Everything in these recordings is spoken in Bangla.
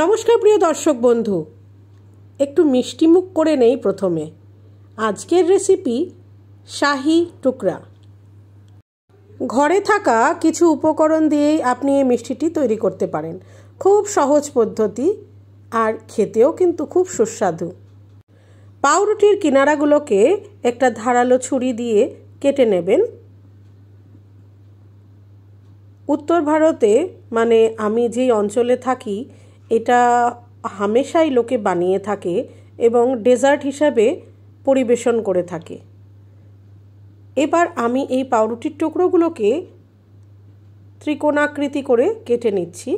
নমস্কার প্রিয় দর্শক বন্ধু একটু মিষ্টি মুখ করে নেই প্রথমে আজকের রেসিপি শাহি টুকরা ঘরে থাকা কিছু উপকরণ দিয়েই আপনি এই মিষ্টিটি তৈরি করতে পারেন খুব সহজ পদ্ধতি আর খেতেও কিন্তু খুব সুস্বাদু পাউরুটির কিনারাগুলোকে একটা ধারালো ছুরি দিয়ে কেটে নেবেন উত্তর ভারতে মানে আমি যেই অঞ্চলে থাকি এটা হামেশাই লোকে বানিয়ে থাকে এবং ডেজার্ট হিসাবে পরিবেশন করে থাকে এবার আমি এই পাউরুটির টুকরোগুলোকে ত্রিকোণাকৃতি করে কেটে নিচ্ছি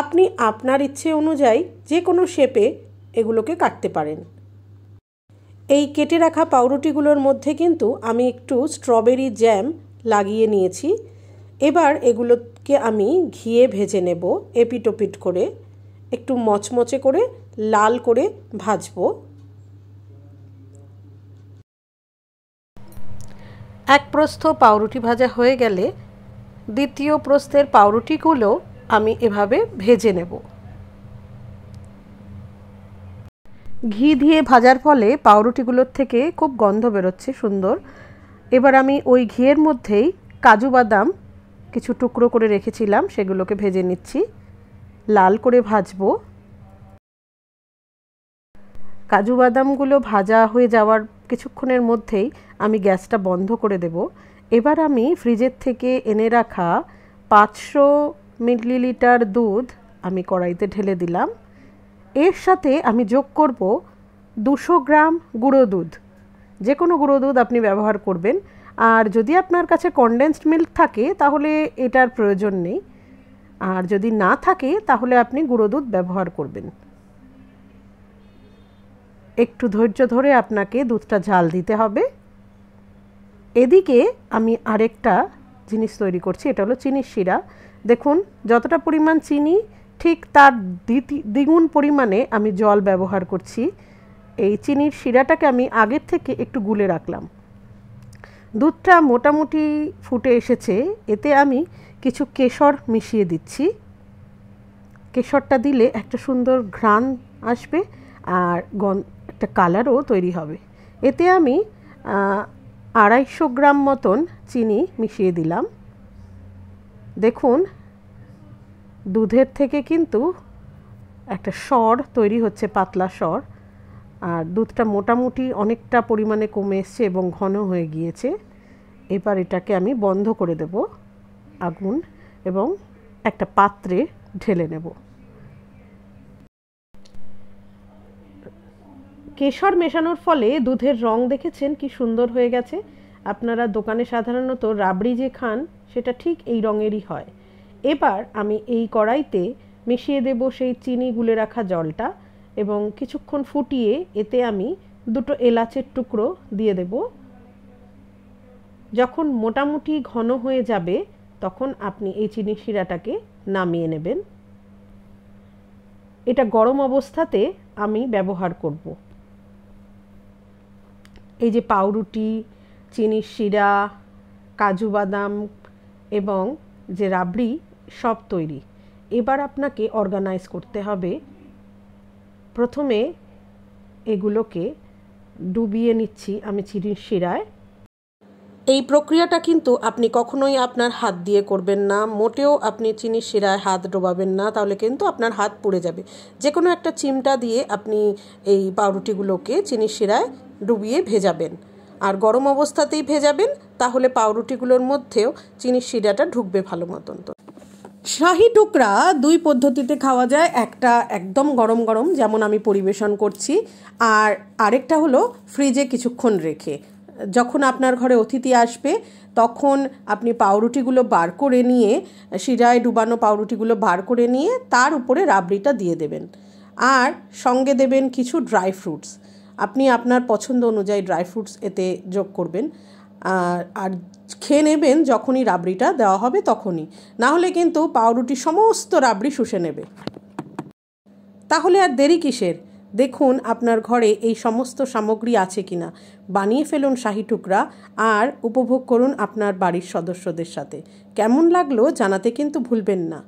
আপনি আপনার ইচ্ছে অনুযায়ী যে কোনো শেপে এগুলোকে কাটতে পারেন এই কেটে রাখা পাউরুটিগুলোর মধ্যে কিন্তু আমি একটু স্ট্রবেরি জ্যাম লাগিয়ে নিয়েছি এবার এগুলোকে আমি ঘিয়ে ভেজে নেব এপিটোপিট করে একটু মচমচে করে লাল করে ভাজবো এক প্রস্থ পাউরুটি ভাজা হয়ে গেলে দ্বিতীয় প্রস্থের পাউরুটিগুলো আমি এভাবে ভেজে নেব ঘি দিয়ে ভাজার ফলে পাউরুটিগুলোর থেকে খুব গন্ধ বেরোচ্ছে সুন্দর এবার আমি ওই ঘিয়ের মধ্যেই কাজু বাদাম কিছু টুকরো করে রেখেছিলাম সেগুলোকে ভেজে নিচ্ছি লাল করে ভাজবো কাজু বাদামগুলো ভাজা হয়ে যাওয়ার কিছুক্ষণের মধ্যেই আমি গ্যাসটা বন্ধ করে দেব এবার আমি ফ্রিজের থেকে এনে রাখা পাঁচশো মিলিলিটার দুধ আমি কড়াইতে ঢেলে দিলাম এর সাথে আমি যোগ করব দুশো গ্রাম গুঁড়ো দুধ যে কোনো গুঁড়ো দুধ আপনি ব্যবহার করবেন আর যদি আপনার কাছে কনডেন্সড মিল্ক থাকে তাহলে এটার প্রয়োজন নেই আর যদি না থাকে তাহলে আপনি গুঁড়ো দুধ ব্যবহার করবেন একটু ধৈর্য ধরে আপনাকে দুধটা ঝাল দিতে হবে এদিকে আমি আরেকটা জিনিস তৈরি করছি এটা হলো চিনির শিরা দেখুন যতটা পরিমাণ চিনি ঠিক তার দ্বিগুণ পরিমাণে আমি জল ব্যবহার করছি এই চিনির শিরাটাকে আমি আগের থেকে একটু গুলে রাখলাম দুধটা মোটামুটি ফুটে এসেছে এতে আমি কিছু কেশর মিশিয়ে দিচ্ছি কেশরটা দিলে একটা সুন্দর ঘ্রাণ আসবে আর গন একটা কালারও তৈরি হবে এতে আমি আড়াইশো গ্রাম মতন চিনি মিশিয়ে দিলাম দেখুন দুধের থেকে কিন্তু একটা স্বর তৈরি হচ্ছে পাতলা স্বর আর দুধটা মোটামুটি অনেকটা পরিমাণে কমে এসছে এবং ঘন হয়ে গিয়েছে এবার এটাকে আমি বন্ধ করে দেবো আগুন এবং একটা পাত্রে ঢেলে নেব কেশর মেশানোর ফলে দুধের রং দেখেছেন কি সুন্দর হয়ে গেছে আপনারা দোকানে সাধারণত রাবড়ি যে খান সেটা ঠিক এই রঙেরই হয় এবার আমি এই কড়াইতে মিশিয়ে দেব সেই চিনি গুলে রাখা জলটা এবং কিছুক্ষণ ফুটিয়ে এতে আমি দুটো এলাচের টুকরো দিয়ে দেব যখন মোটামুটি ঘন হয়ে যাবে তখন আপনি এই চিনি শিরাটাকে নামিয়ে নেবেন এটা গরম অবস্থাতে আমি ব্যবহার করব এই যে পাউরুটি চিনির শিরা কাজু বাদাম এবং যে রাবড়ি সব তৈরি এবার আপনাকে অর্গানাইজ করতে হবে প্রথমে এগুলোকে ডুবিয়ে নিচ্ছি আমি চিনির শিরায় এই প্রক্রিয়াটা কিন্তু আপনি কখনোই আপনার হাত দিয়ে করবেন না মোটেও আপনি চিনি শিরায় হাত ডোবাবেন না তাহলে কিন্তু আপনার হাত পুড়ে যাবে যে কোনো একটা চিমটা দিয়ে আপনি এই পাউরুটিগুলোকে চিনি শিরায় ডুবিয়ে ভেজাবেন আর গরম অবস্থাতেই ভেজাবেন তাহলে পাউরুটিগুলোর মধ্যেও চিনির শিরাটা ঢুকবে ভালো মতন তো শাহি টুকরা দুই পদ্ধতিতে খাওয়া যায় একটা একদম গরম গরম যেমন আমি পরিবেশন করছি আর আরেকটা হলো ফ্রিজে কিছুক্ষণ রেখে যখন আপনার ঘরে অতিথি আসবে তখন আপনি পাউরুটিগুলো বার করে নিয়ে শিরায় ডুবানো পাউরুটিগুলো বার করে নিয়ে তার উপরে রাবড়িটা দিয়ে দেবেন আর সঙ্গে দেবেন কিছু ড্রাই ফ্রুটস আপনি আপনার পছন্দ অনুযায়ী ড্রাই ফ্রুটস এতে যোগ করবেন আর খেয়ে নেবেন যখনই রাবড়িটা দেওয়া হবে তখনই না হলে কিন্তু পাউরুটি সমস্ত রাবড়ি শুষে নেবে তাহলে আর দেরি কিসের দেখুন আপনার ঘরে এই সমস্ত সামগ্রী আছে কিনা বানিয়ে ফেলুন শাহি টুকরা আর উপভোগ করুন আপনার বাড়ির সদস্যদের সাথে কেমন লাগলো জানাতে কিন্তু ভুলবেন না